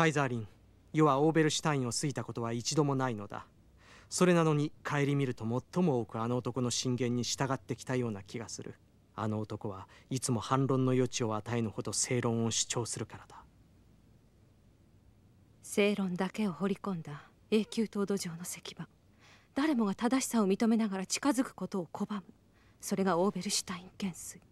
カイザーリン世はオーベルシュタインを過ぎたことは一度もないのだそれなのに顧みると最も多くあの男の進言に従ってきたような気がするあの男はいつも反論の余地を与えぬほど正論を主張するからだ正論だけを掘り込んだ永久凍土上の石板誰もが正しさを認めながら近づくことを拒むそれがオーベルシュタイン元帥